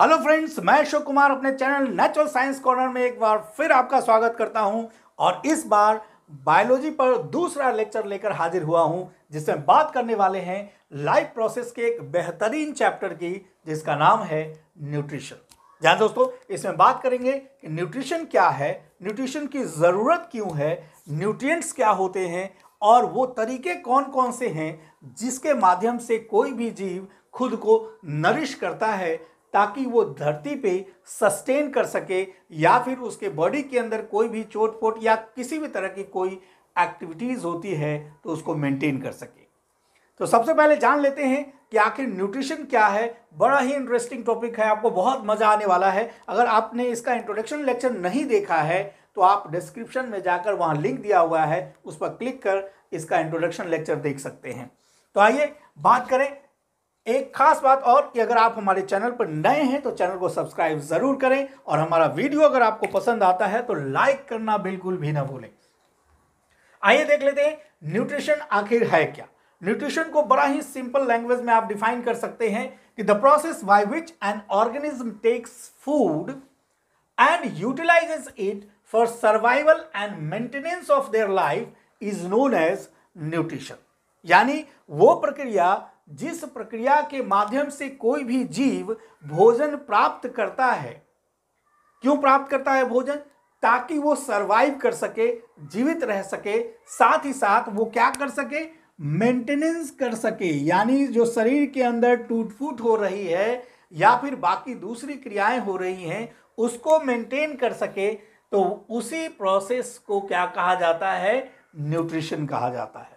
hello friends मैं अशोक कुमार अपने channel natural science corner में एक बार फिर आपका स्वागत करता हूं और इस बार बायोलॉजी पर दूसरा लेक्चर लेकर हाजिर हुआ हूं जिसमें बात करने वाले हैं लाइफ प्रोसेस के एक बेहतरीन चैप्टर की जिसका नाम है न्यूट्रिशन जहाँ दोस्तों इसमें बात करेंगे कि न्यूट्रिशन क्या है न्यूट्रिशन की ज़रूरत क्यों है न्यूट्रियट्स क्या होते हैं और वो तरीके कौन कौन से हैं जिसके माध्यम से कोई भी जीव खुद को नरिश करता है ताकि वो धरती पे सस्टेन कर सके या फिर उसके बॉडी के अंदर कोई भी चोट पोट या किसी भी तरह की कोई एक्टिविटीज़ होती है तो उसको मेंटेन कर सके तो सबसे पहले जान लेते हैं कि आखिर न्यूट्रिशन क्या है बड़ा ही इंटरेस्टिंग टॉपिक है आपको बहुत मज़ा आने वाला है अगर आपने इसका इंट्रोडक्शन लेक्चर नहीं देखा है तो आप डिस्क्रिप्शन में जाकर वहाँ लिंक दिया हुआ है उस पर क्लिक कर इसका इंट्रोडक्शन लेक्चर देख सकते हैं तो आइए बात करें एक खास बात और कि अगर आप हमारे चैनल पर नए हैं तो चैनल को सब्सक्राइब जरूर करें और हमारा वीडियो अगर आपको पसंद आता है तो लाइक करना बिल्कुल भी ना भूलें आइए देख लेते हैं न्यूट्रिशन आखिर है क्या न्यूट्रिशन को बड़ा ही सिंपल लैंग्वेज में आप डिफाइन कर सकते हैं कि the process by which an organism takes food and utilizes it for survival and maintenance of their life is known as nutrition यानी वो प्रक्रिया जिस प्रक्रिया के माध्यम से कोई भी जीव भोजन प्राप्त करता है क्यों प्राप्त करता है भोजन ताकि वो सरवाइव कर सके जीवित रह सके साथ ही साथ वो क्या कर सके मेंटेनेंस कर सके यानी जो शरीर के अंदर टूट फूट हो रही है या फिर बाकी दूसरी क्रियाएं हो रही हैं उसको मेंटेन कर सके तो उसी प्रोसेस को क्या कहा जाता है न्यूट्रिशन कहा जाता है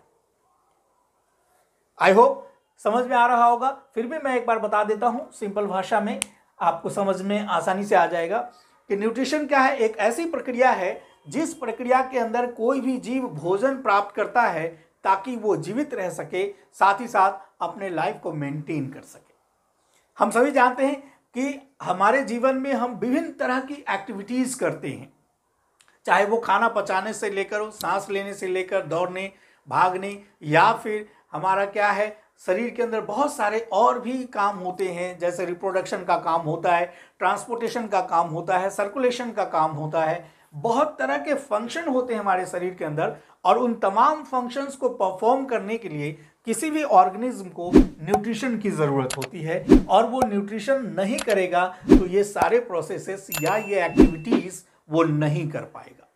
आई होप समझ में आ रहा होगा फिर भी मैं एक बार बता देता हूँ सिंपल भाषा में आपको समझ में आसानी से आ जाएगा कि न्यूट्रिशन क्या है एक ऐसी प्रक्रिया है जिस प्रक्रिया के अंदर कोई भी जीव भोजन प्राप्त करता है ताकि वो जीवित रह सके साथ ही साथ अपने लाइफ को मेंटेन कर सके हम सभी जानते हैं कि हमारे जीवन में हम विभिन्न तरह की एक्टिविटीज़ करते हैं चाहे वो खाना पचाने से लेकर सांस लेने से लेकर दौड़ने भागने या फिर हमारा क्या है शरीर के अंदर बहुत सारे और भी काम होते हैं जैसे रिप्रोडक्शन का काम होता है ट्रांसपोर्टेशन का काम होता है सर्कुलेशन का काम होता है बहुत तरह के फंक्शन होते हैं हमारे शरीर के अंदर और उन तमाम फंक्शंस को परफॉर्म करने के लिए किसी भी ऑर्गेनिज्म को न्यूट्रिशन की ज़रूरत होती है और वो न्यूट्रिशन नहीं करेगा तो ये सारे प्रोसेसेस या ये एक्टिविटीज़ वो नहीं कर पाएगा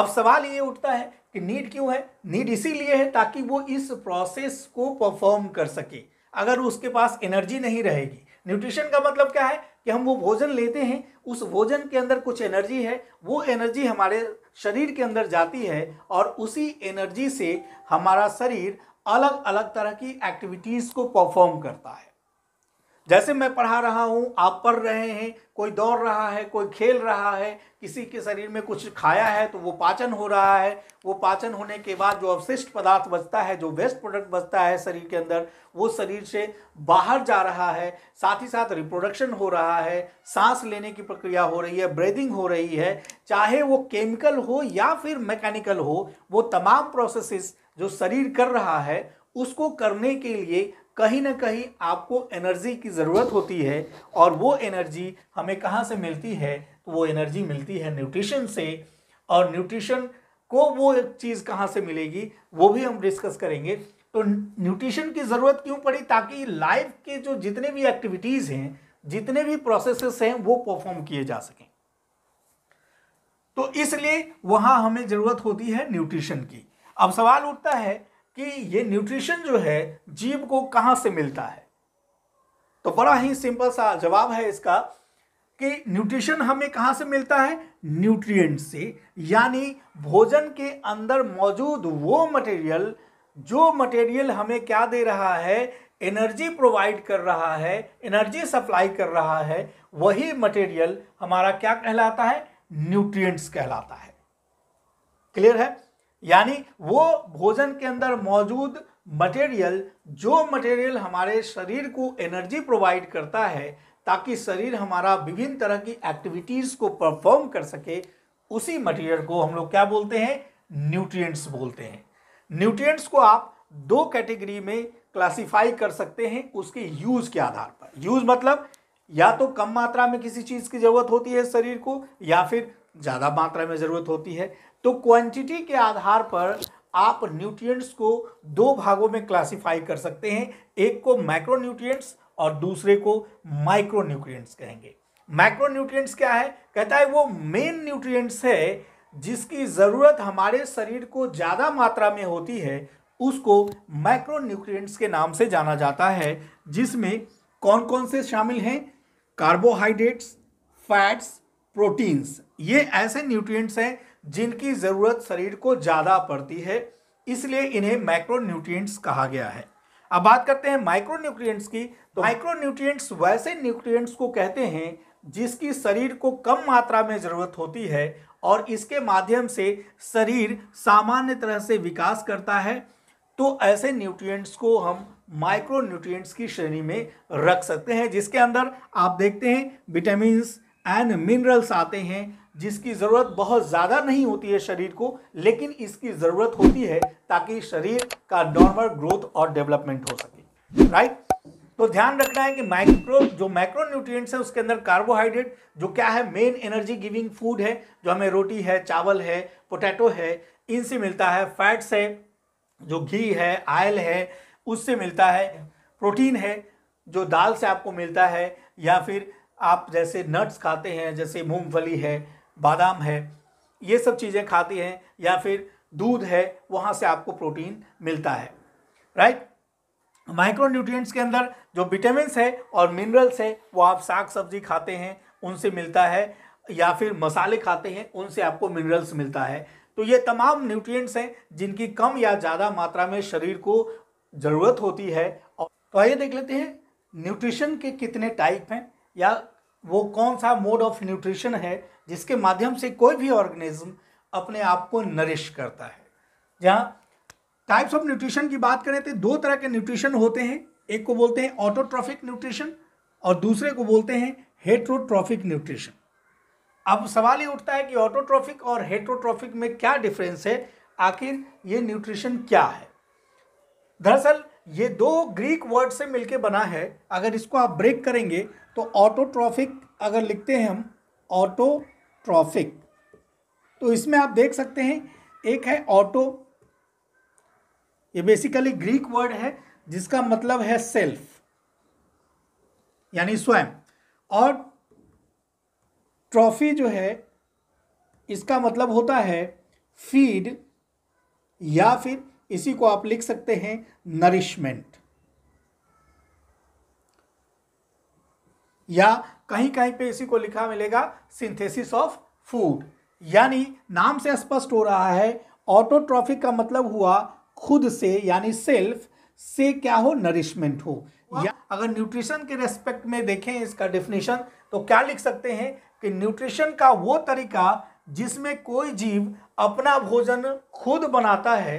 अब सवाल ये उठता है कि नीड क्यों है नीड इसीलिए है ताकि वो इस प्रोसेस को परफॉर्म कर सके अगर उसके पास एनर्जी नहीं रहेगी न्यूट्रिशन का मतलब क्या है कि हम वो भोजन लेते हैं उस भोजन के अंदर कुछ एनर्जी है वो एनर्जी हमारे शरीर के अंदर जाती है और उसी एनर्जी से हमारा शरीर अलग अलग तरह की एक्टिविटीज़ को परफॉर्म करता है जैसे मैं पढ़ा रहा हूँ आप पढ़ रहे हैं कोई दौड़ रहा है कोई खेल रहा है किसी के शरीर में कुछ खाया है तो वो पाचन हो रहा है वो पाचन होने के बाद जो अवशिष्ट पदार्थ बचता है जो वेस्ट प्रोडक्ट बचता है शरीर के अंदर वो शरीर से बाहर जा रहा है साथ ही साथ रिप्रोडक्शन हो रहा है सांस लेने की प्रक्रिया हो रही है ब्रीदिंग हो रही है चाहे वो केमिकल हो या फिर मैकेनिकल हो वो तमाम प्रोसेसेस जो शरीर कर रहा है उसको करने के लिए कहीं ना कहीं आपको एनर्जी की ज़रूरत होती है और वो एनर्जी हमें कहाँ से मिलती है तो वो एनर्जी मिलती है न्यूट्रिशन से और न्यूट्रिशन को वो एक चीज़ कहाँ से मिलेगी वो भी हम डिस्कस करेंगे तो न्यूट्रिशन की ज़रूरत क्यों पड़ी ताकि लाइफ के जो जितने भी एक्टिविटीज़ हैं जितने भी प्रोसेसेस हैं वो परफॉर्म किए जा सकें तो इसलिए वहाँ हमें ज़रूरत होती है न्यूट्रिशन की अब सवाल उठता है कि ये न्यूट्रिशन जो है जीव को कहाँ से मिलता है तो बड़ा ही सिंपल सा जवाब है इसका कि न्यूट्रिशन हमें कहाँ से मिलता है न्यूट्रिएंट से यानी भोजन के अंदर मौजूद वो मटेरियल जो मटेरियल हमें क्या दे रहा है एनर्जी प्रोवाइड कर रहा है एनर्जी सप्लाई कर रहा है वही मटेरियल हमारा क्या कहलाता है न्यूट्रिएंट्स कहलाता है क्लियर है यानी वो भोजन के अंदर मौजूद मटेरियल जो मटेरियल हमारे शरीर को एनर्जी प्रोवाइड करता है ताकि शरीर हमारा विभिन्न तरह की एक्टिविटीज़ को परफॉर्म कर सके उसी मटेरियल को हम लोग क्या बोलते हैं न्यूट्रिएंट्स बोलते हैं न्यूट्रिएंट्स को आप दो कैटेगरी में क्लासिफाई कर सकते हैं उसके यूज़ के आधार पर यूज़ मतलब या तो कम मात्रा में किसी चीज़ की ज़रूरत होती है शरीर को या फिर ज़्यादा मात्रा में ज़रूरत होती है तो क्वांटिटी के आधार पर आप न्यूट्रिएंट्स को दो भागों में क्लासिफाई कर सकते हैं एक को माइक्रो न्यूट्रिएंट्स और दूसरे को माइक्रो न्यूट्रिएंट्स कहेंगे माइक्रो न्यूट्रिएंट्स क्या है कहता है वो मेन न्यूट्रिएंट्स है जिसकी ज़रूरत हमारे शरीर को ज़्यादा मात्रा में होती है उसको माइक्रो न्यूट्रिएंट्स के नाम से जाना जाता है जिसमें कौन कौन से शामिल हैं कार्बोहाइड्रेट्स फैट्स प्रोटीन्स ये ऐसे न्यूट्रिएंट्स हैं जिनकी ज़रूरत शरीर को ज़्यादा पड़ती है इसलिए इन्हें माइक्रो न्यूट्रिएंट्स कहा गया है अब बात करते हैं माइक्रो न्यूट्रिएंट्स की तो माइक्रो न्यूट्रिएंट्स वैसे न्यूट्रिएंट्स को कहते हैं जिसकी शरीर को कम मात्रा में ज़रूरत होती है और इसके माध्यम से शरीर सामान्य तरह से विकास करता है तो ऐसे न्यूट्रिएंट्स को हम माइक्रो न्यूट्रिएंट्स की श्रेणी में रख सकते हैं जिसके अंदर आप देखते हैं विटामिन्स एंड मिनरल्स आते हैं जिसकी ज़रूरत बहुत ज़्यादा नहीं होती है शरीर को लेकिन इसकी ज़रूरत होती है ताकि शरीर का नॉर्मल ग्रोथ और डेवलपमेंट हो सके राइट तो ध्यान रखना है कि माइक्रो जो माइक्रो न्यूट्रिएंट्स है उसके अंदर कार्बोहाइड्रेट जो क्या है मेन एनर्जी गिविंग फूड है जो हमें रोटी है चावल है पोटैटो है इनसे मिलता है फैट्स है जो घी है आयल है उससे मिलता है प्रोटीन है जो दाल से आपको मिलता है या फिर आप जैसे नट्स खाते हैं जैसे मूंगफली है बादाम है ये सब चीज़ें खाते हैं या फिर दूध है वहाँ से आपको प्रोटीन मिलता है राइट माइक्रो न्यूट्रिएंट्स के अंदर जो विटामिन है और मिनरल्स है वो आप साग सब्जी खाते हैं उनसे मिलता है या फिर मसाले खाते हैं उनसे आपको मिनरल्स मिलता है तो ये तमाम न्यूट्रिएंट्स हैं जिनकी कम या ज़्यादा मात्रा में शरीर को ज़रूरत होती है तो आइए देख लेते हैं न्यूट्रिशन के कितने टाइप हैं या वो कौन सा मोड ऑफ न्यूट्रिशन है जिसके माध्यम से कोई भी ऑर्गेनिज्म अपने आप को नरिश करता है जहाँ टाइप्स ऑफ न्यूट्रिशन की बात करें तो दो तरह के न्यूट्रिशन होते हैं एक को बोलते हैं ऑटोट्रॉफिक न्यूट्रिशन और दूसरे को बोलते हैं हेट्रोट्रॉफिक न्यूट्रिशन अब सवाल ये उठता है कि ऑटोट्रॉफिक और हेट्रोट्रॉफिक में क्या डिफरेंस है आखिर ये न्यूट्रिशन क्या है दरअसल ये दो ग्रीक वर्ड से मिलके बना है अगर इसको आप ब्रेक करेंगे तो ऑटोट्रॉफिक अगर लिखते हैं हम ऑटोट्रॉफिक तो इसमें आप देख सकते हैं एक है ऑटो ये बेसिकली ग्रीक वर्ड है जिसका मतलब है सेल्फ यानी स्वयं और ट्रॉफी जो है इसका मतलब होता है फीड या फिर इसी को आप लिख सकते हैं नरिशमेंट या कहीं कहीं पे इसी को लिखा मिलेगा सिंथेसिस ऑफ फूड यानी नाम से स्पष्ट हो रहा है ऑटोट्रॉफिक का मतलब हुआ खुद से यानी सेल्फ से क्या हो नरिशमेंट हो या अगर न्यूट्रिशन के रेस्पेक्ट में देखें इसका डेफिनेशन तो क्या लिख सकते हैं कि न्यूट्रिशन का वो तरीका जिसमें कोई जीव अपना भोजन खुद बनाता है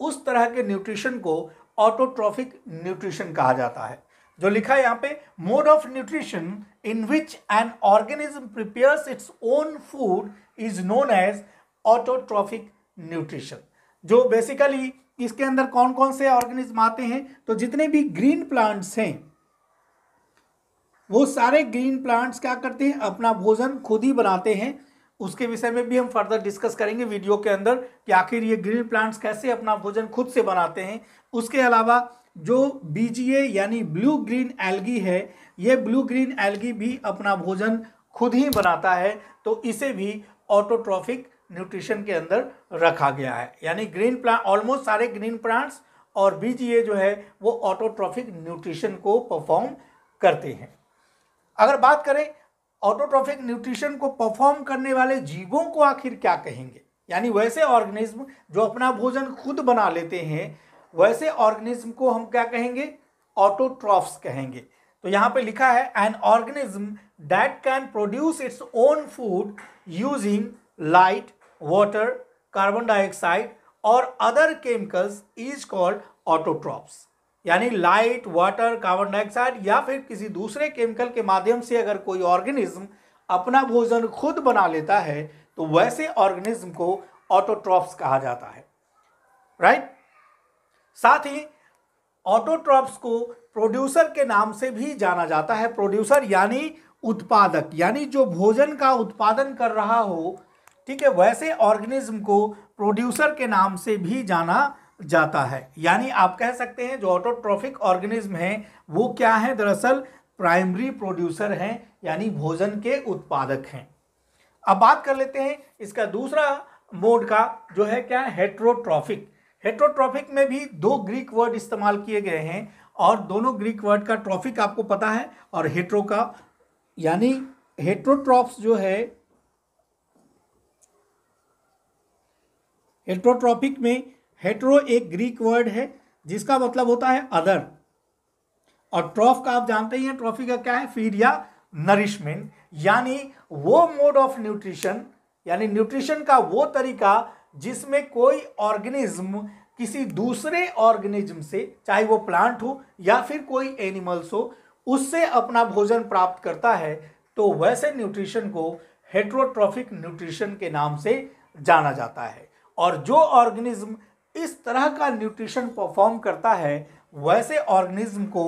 उस तरह के न्यूट्रिशन को ऑटोट्रॉफिक न्यूट्रिशन कहा जाता है जो लिखा है यहाँ पे mode of nutrition in which an organism prepares its own food is known as autotrophic nutrition जो बेसिकली इसके अंदर कौन कौन से ऑर्गेनिज्म आते हैं तो जितने भी ग्रीन प्लांट्स हैं वो सारे ग्रीन प्लांट्स क्या करते हैं अपना भोजन खुद ही बनाते हैं उसके विषय में भी हम फर्दर डिस्कस करेंगे वीडियो के अंदर कि आखिर ये ग्रीन प्लांट्स कैसे अपना भोजन खुद से बनाते हैं उसके अलावा जो बीजीए यानी ब्लू ग्रीन एल्गी है ये ब्लू ग्रीन एल्गी भी अपना भोजन खुद ही बनाता है तो इसे भी ऑटोट्रॉफिक न्यूट्रिशन के अंदर रखा गया है यानी ग्रीन प्लांट ऑलमोस्ट सारे ग्रीन प्लांट्स और बीजीए जो है वो ऑटोट्रॉफिक न्यूट्रिशन को परफॉर्म करते हैं अगर बात करें ऑटोट्रॉफिक न्यूट्रिशन को परफॉर्म करने वाले जीवों को आखिर क्या कहेंगे यानी वैसे ऑर्गेनिज्म जो अपना भोजन खुद बना लेते हैं वैसे ऑर्गेनिज्म को हम क्या कहेंगे ऑटोट्रॉफ्स कहेंगे तो यहाँ पे लिखा है an organism that can produce its own food using light water carbon dioxide और other chemicals is called autotrophs यानी लाइट वाटर कार्बन डाइऑक्साइड या फिर किसी दूसरे केमिकल के माध्यम से अगर कोई ऑर्गेनिज्म अपना भोजन खुद बना लेता है तो वैसे ऑर्गेनिज्म को ऑटोट्रॉप्स कहा जाता है राइट साथ ही ऑटोट्रॉप्स को प्रोड्यूसर के नाम से भी जाना जाता है प्रोड्यूसर यानी उत्पादक यानी जो भोजन का उत्पादन कर रहा हो ठीक है वैसे ऑर्गेनिज्म को प्रोड्यूसर के नाम से भी जाना जाता है यानी आप कह सकते हैं जो ऑटोट्रॉफिक ऑर्गेनिज्म है वो क्या है दरअसल प्राइमरी प्रोड्यूसर हैं यानी भोजन के उत्पादक हैं अब बात कर लेते हैं इसका दूसरा मोड का जो है क्या हेट्रोट्रॉफिक हेट्रोट्रॉफिक में भी दो ग्रीक वर्ड इस्तेमाल किए गए हैं और दोनों ग्रीक वर्ड का ट्रॉफिक आपको पता है और हेट्रो का यानी हेट्रोट्रॉप्स जो है हेट्रोट्रॉफिक में हेट्रो एक ग्रीक वर्ड है जिसका मतलब होता है अदर और ट्रॉफ का आप जानते ही हैं ट्रॉफी का क्या है फीड या नरिशमेंट यानी वो मोड ऑफ न्यूट्रिशन यानी न्यूट्रिशन का वो तरीका जिसमें कोई ऑर्गेनिज्म किसी दूसरे ऑर्गेनिज्म से चाहे वो प्लांट हो या फिर कोई एनिमल्स हो उससे अपना भोजन प्राप्त करता है तो वैसे न्यूट्रिशन को हेट्रोट्रॉफिक न्यूट्रिशन के नाम से जाना जाता है और जो ऑर्गेनिज्म इस तरह का न्यूट्रिशन परफॉर्म करता है वैसे ऑर्गेनिज्म को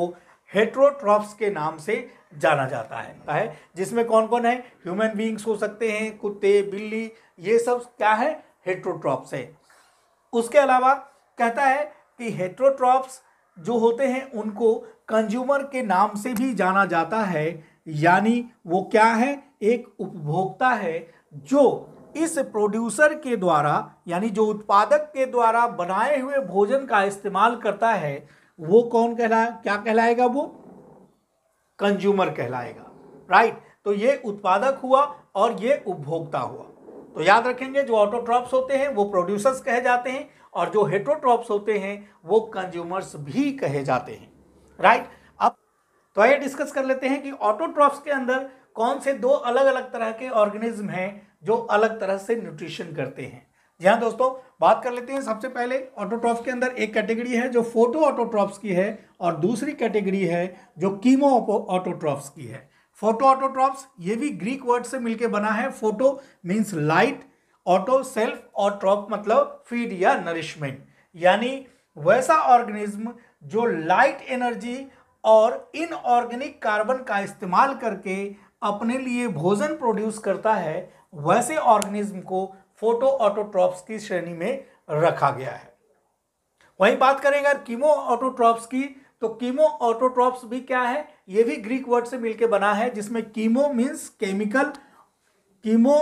हेट्रोट्रॉप्स के नाम से जाना जाता है है जिसमें कौन कौन है ह्यूमन बींग्स हो सकते हैं कुत्ते बिल्ली ये सब क्या है हेट्रोट्रॉप्स है उसके अलावा कहता है कि हेट्रोट्रॉप्स जो होते हैं उनको कंज्यूमर के नाम से भी जाना जाता है यानी वो क्या है एक उपभोक्ता है जो इस प्रोड्यूसर के द्वारा यानी जो उत्पादक के द्वारा बनाए हुए भोजन का इस्तेमाल करता है वो कौन कहला क्या कहलाएगा वो कंज्यूमर कहलाएगा राइट तो ये उत्पादक हुआ और ये उपभोक्ता हुआ तो याद रखेंगे जो ऑटोट्रॉप्स होते हैं वो प्रोड्यूसर्स कहे जाते हैं और जो हेट्रोट्रॉप्स होते हैं वो कंज्यूमर्स भी कहे जाते हैं राइट अब तो आइए डिस्कस कर लेते हैं कि ऑटोट्रॉप्स के अंदर कौन से दो अलग अलग तरह के ऑर्गेनिज्म हैं जो अलग तरह से न्यूट्रिशन करते हैं जी हाँ दोस्तों बात कर लेते हैं सबसे पहले ऑटोट्रॉफ के अंदर एक कैटेगरी है जो फोटो ऑटोट्रॉप्स की है और दूसरी कैटेगरी है जो कीमो ऑटोट्रॉप्स की है फोटो ऑटोट्रॉप्स ये भी ग्रीक वर्ड से मिलके बना है photo means light auto self autotroph मतलब फीड या नरिशमेंट यानी वैसा ऑर्गेनिज्म जो लाइट एनर्जी और इनऑर्गेनिक कार्बन का इस्तेमाल करके अपने लिए भोजन प्रोड्यूस करता है वैसे ऑर्गेनिज्म को फोटो ऑटोट्रॉप्स की श्रेणी में रखा गया है वही बात करें अगर कीमो ऑटोट्रॉप्स की तो कीमो ऑटोट्रॉप्स भी क्या है यह भी ग्रीक वर्ड से मिलकर बना है जिसमें कीमो मीन्स केमिकल कीमो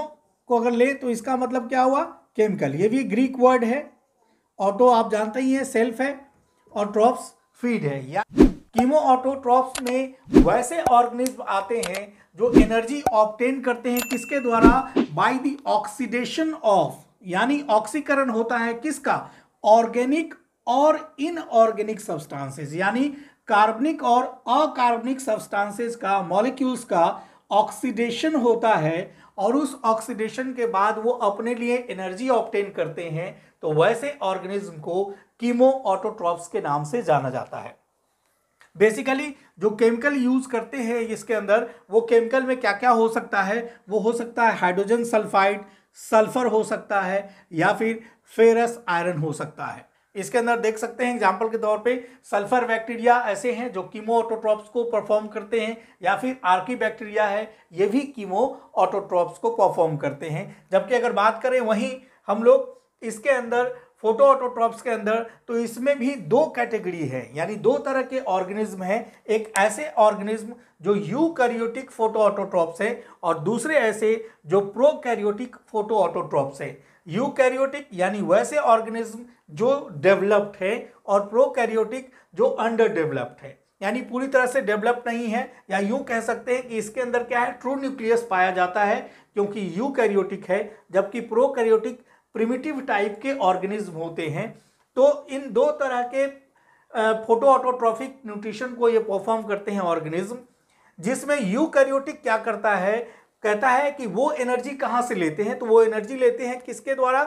को अगर ले तो इसका मतलब क्या हुआ केमिकल ये भी ग्रीक वर्ड है ऑटो आप जानते ही हैं सेल्फ है और ट्रॉप्स फीड है या कीमो ऑटोट्रॉप्स में वैसे ऑर्गेनिज्म आते हैं जो एनर्जी ऑप्टेन करते हैं किसके द्वारा बाय द ऑक्सीडेशन ऑफ यानी ऑक्सीकरण होता है किसका ऑर्गेनिक और इनऑर्गेनिक सब्सटेंसेस यानी कार्बनिक और अकार्बनिक सब्सटेंसेस का मॉलिक्यूल्स का ऑक्सीडेशन होता है और उस ऑक्सीडेशन के बाद वो अपने लिए एनर्जी ऑप्टेन करते हैं तो वैसे ऑर्गेनिज्म को कीमो ऑटोट्रॉप्स के नाम से जाना जाता है बेसिकली जो केमिकल यूज़ करते हैं इसके अंदर वो केमिकल में क्या क्या हो सकता है वो हो सकता है हाइड्रोजन सल्फाइड सल्फर हो सकता है या फिर फेरस आयरन हो सकता है इसके अंदर देख सकते हैं एग्जाम्पल के तौर पे सल्फर बैक्टीरिया ऐसे हैं जो कीमो ऑटोट्रॉप्स को परफॉर्म करते हैं या फिर आर्की बैक्टीरिया है ये भी कीमो ऑटोट्रॉप्स को परफॉर्म करते हैं जबकि अगर बात करें वहीं हम लोग इसके अंदर फोटो ऑटोट्रॉप्स के अंदर तो इसमें भी दो कैटेगरी है यानी दो तरह के ऑर्गेनिज्म हैं एक ऐसे ऑर्गेनिज्म जो यूकैरियोटिक फोटो ऑटोट्रॉप्स हैं और दूसरे ऐसे जो प्रोकैरियोटिक फोटो ऑटोट्रॉप्स हैं यूकैरियोटिक यानी वैसे ऑर्गेनिज्म जो डेवलप्ड है और प्रोकैरियोटिक जो अंडर डेवलप्ड है यानी पूरी तरह से डेवलप नहीं है या यूं कह सकते हैं कि इसके अंदर क्या है ट्रू न्यूक्लियस पाया जाता है क्योंकि यूकैरियोटिक है जबकि प्रोकैरियोटिक प्रिमिटिव टाइप के ऑर्गेनिज्म होते हैं तो इन दो तरह के फोटो ऑटोट्रॉफिक न्यूट्रिशन को ये परफॉर्म करते हैं ऑर्गेनिज्म जिसमें यूकैरियोटिक क्या करता है कहता है कि वो एनर्जी कहाँ से लेते हैं तो वो एनर्जी लेते हैं किसके द्वारा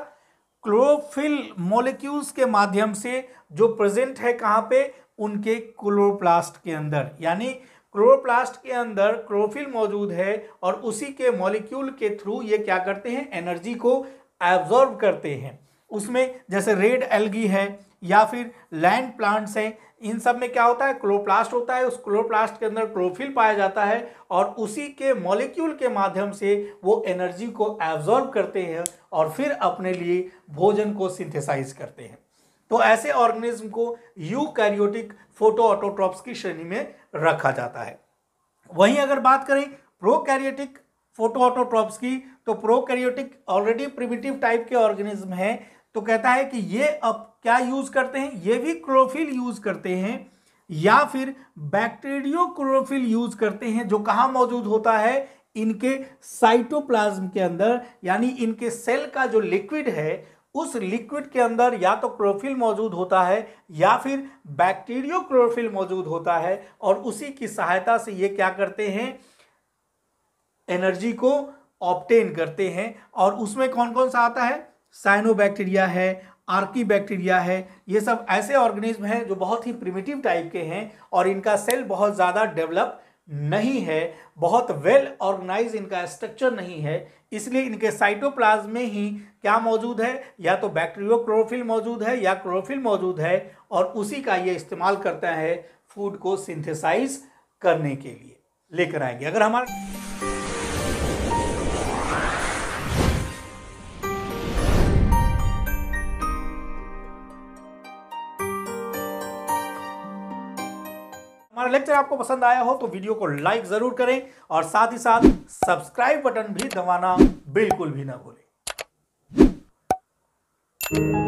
क्लोरोफिल मोलिक्यूल्स के माध्यम से जो प्रेजेंट है कहाँ पे उनके क्लोरोप्लास्ट के अंदर यानी क्लोरोप्लास्ट के अंदर क्लोरोफिल मौजूद है और उसी के मॉलिक्यूल के थ्रू ये क्या करते हैं एनर्जी को एब्जॉर्ब करते हैं उसमें जैसे रेड एल्गी है या फिर लैंड प्लांट्स हैं इन सब में क्या होता है क्लोप्लास्ट होता है उस क्लोप्लास्ट के अंदर क्लोफिल पाया जाता है और उसी के मॉलिक्यूल के माध्यम से वो एनर्जी को एब्जॉर्ब करते हैं और फिर अपने लिए भोजन को सिंथेसाइज करते हैं तो ऐसे ऑर्गेनिज्म को यू कैरियोटिक फोटो ऑटोट्रॉप्स की श्रेणी में रखा जाता है वहीं अगर बात करें प्रो कैरियोटिक फोटोऑटोट्रॉप्स की तो प्रोकैरियोटिक ऑलरेडी प्रिमिटिव टाइप के ऑर्गेनिज्म हैं तो कहता है कि ये अब क्या यूज करते हैं ये भी क्लोरोफिल यूज करते हैं या फिर बैक्टीरियो क्लोरोफिल यूज करते हैं जो कहाँ मौजूद होता है इनके साइटोप्लाज्म के अंदर यानी इनके सेल का जो लिक्विड है उस लिक्विड के अंदर या तो क्लोरोफिल मौजूद होता है या फिर बैक्टीरियो क्लोरोफिल मौजूद होता है और उसी की सहायता से ये क्या करते हैं एनर्जी को ऑप्टेन करते हैं और उसमें कौन कौन सा आता है साइनोबैक्टीरिया है आर्की बैक्टीरिया है ये सब ऐसे ऑर्गेनिज्म हैं जो बहुत ही प्रिमिटिव टाइप के हैं और इनका सेल बहुत ज़्यादा डेवलप नहीं है बहुत वेल ऑर्गेनाइज इनका स्ट्रक्चर नहीं है इसलिए इनके साइटोप्लाज्म में ही क्या मौजूद है या तो बैक्टीरियो क्लोरोफिल मौजूद है या क्लोरोफिल मौजूद है और उसी का ये इस्तेमाल करता है फूड को सिंथेसाइज करने के लिए लेकर आएंगे अगर हमारा हमारा लेक्चर आपको पसंद आया हो तो वीडियो को लाइक ज़रूर करें और साथ ही साथ सब्सक्राइब बटन भी दबाना बिल्कुल भी ना भूलें